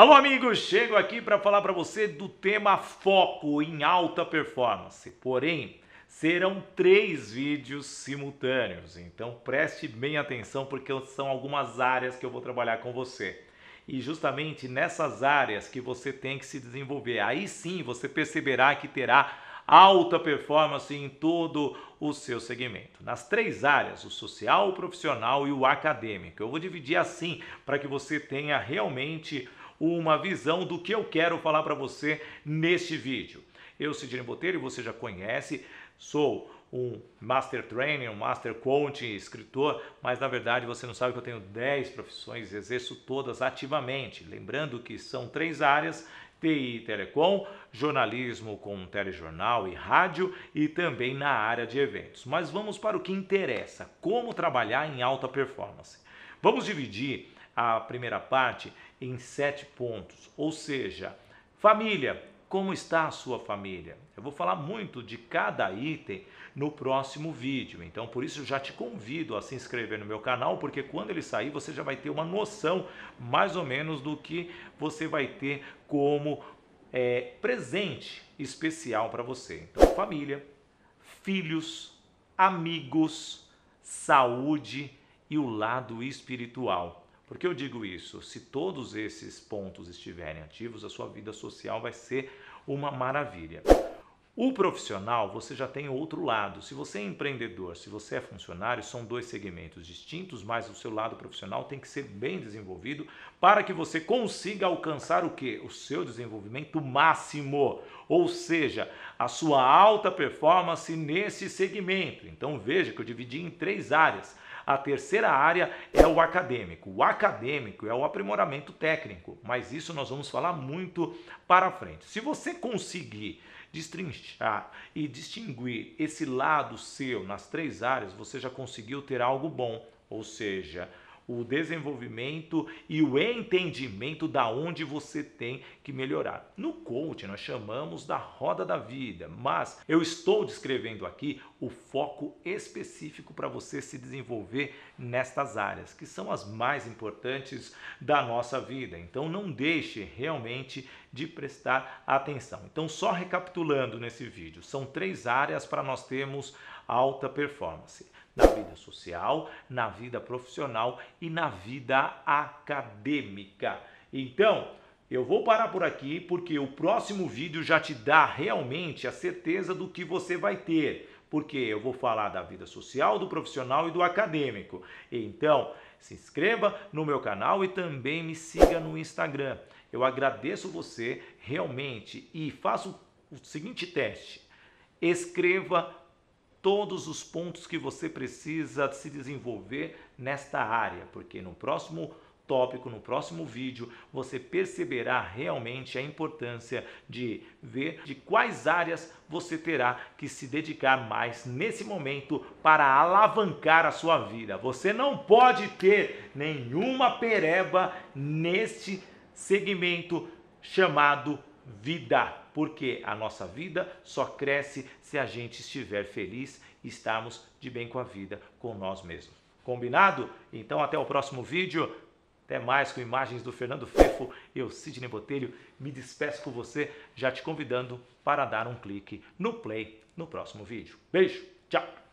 Alô, amigos, chego aqui para falar para você do tema foco em alta performance. Porém, serão três vídeos simultâneos, então preste bem atenção porque são algumas áreas que eu vou trabalhar com você. E justamente nessas áreas que você tem que se desenvolver. Aí sim você perceberá que terá alta performance em todo o seu segmento. Nas três áreas, o social, o profissional e o acadêmico. Eu vou dividir assim para que você tenha realmente uma visão do que eu quero falar para você neste vídeo. Eu, Sidney Botelho, você já conhece, sou um master trainer, um master coach, escritor, mas na verdade você não sabe que eu tenho 10 profissões, exerço todas ativamente. Lembrando que são três áreas: TI e Telecom, jornalismo com telejornal e rádio e também na área de eventos. Mas vamos para o que interessa: como trabalhar em alta performance. Vamos dividir a primeira parte em sete pontos. Ou seja, família, como está a sua família? Eu vou falar muito de cada item no próximo vídeo. Então, por isso, já te convido a se inscrever no meu canal, porque quando ele sair, você já vai ter uma noção mais ou menos do que você vai ter como é, presente especial para você. Então, família, filhos, amigos, saúde e o lado espiritual. Por que eu digo isso? Se todos esses pontos estiverem ativos, a sua vida social vai ser uma maravilha. O profissional, você já tem outro lado. Se você é empreendedor, se você é funcionário, são dois segmentos distintos, mas o seu lado profissional tem que ser bem desenvolvido para que você consiga alcançar o que? O seu desenvolvimento máximo, ou seja, a sua alta performance nesse segmento. Então veja que eu dividi em três áreas a terceira área é o acadêmico. O acadêmico é o aprimoramento técnico, mas isso nós vamos falar muito para frente. Se você conseguir destrinchar e distinguir esse lado seu nas três áreas, você já conseguiu ter algo bom, ou seja, o desenvolvimento e o entendimento da onde você tem que melhorar. No coach nós chamamos da roda da vida, mas eu estou descrevendo aqui o foco específico para você se desenvolver nestas áreas, que são as mais importantes da nossa vida. Então não deixe realmente de prestar atenção. Então só recapitulando nesse vídeo, são três áreas para nós termos alta performance na vida social, na vida profissional e na vida acadêmica. Então, eu vou parar por aqui porque o próximo vídeo já te dá realmente a certeza do que você vai ter, porque eu vou falar da vida social, do profissional e do acadêmico. Então, se inscreva no meu canal e também me siga no Instagram. Eu agradeço você realmente e faço o seguinte teste. Escreva todos os pontos que você precisa se desenvolver nesta área, porque no próximo tópico, no próximo vídeo, você perceberá realmente a importância de ver de quais áreas você terá que se dedicar mais nesse momento para alavancar a sua vida. Você não pode ter nenhuma pereba neste segmento chamado vida, porque a nossa vida só cresce se a gente estiver feliz e estarmos de bem com a vida, com nós mesmos. Combinado? Então até o próximo vídeo. Até mais com imagens do Fernando Fefo, eu, Sidney Botelho, me despeço com você, já te convidando para dar um clique no play no próximo vídeo. Beijo, tchau!